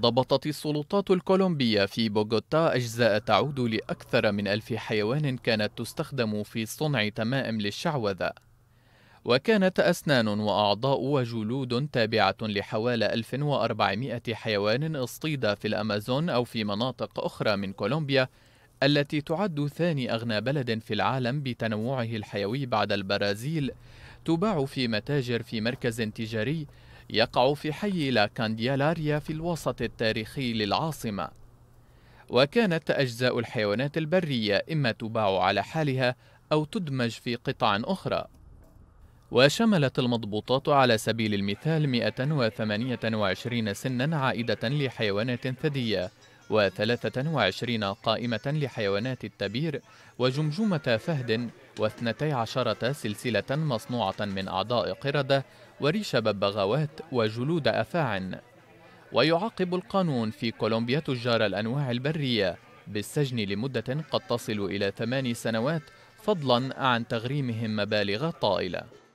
ضبطت السلطات الكولومبية في بوغوتا أجزاء تعود لأكثر من ألف حيوان كانت تستخدم في صنع تمائم للشعوذة وكانت أسنان وأعضاء وجلود تابعة لحوالي 1400 حيوان اصطيد في الأمازون أو في مناطق أخرى من كولومبيا التي تعد ثاني أغنى بلد في العالم بتنوعه الحيوي بعد البرازيل تباع في متاجر في مركز تجاري يقع في حي لا كانديالاريا في الوسط التاريخي للعاصمة وكانت أجزاء الحيوانات البرية إما تباع على حالها أو تدمج في قطع أخرى وشملت المضبوطات على سبيل المثال 128 سنا عائدة لحيوانات ثدية و23 قائمة لحيوانات التبير وجمجمة فهد و12 سلسلة مصنوعة من أعضاء قردة وريش ببغاوات وجلود أفاعٍ. ويعاقب القانون في كولومبيا تجار الأنواع البرية بالسجن لمدة قد تصل إلى ثماني سنوات فضلا عن تغريمهم مبالغ طائلة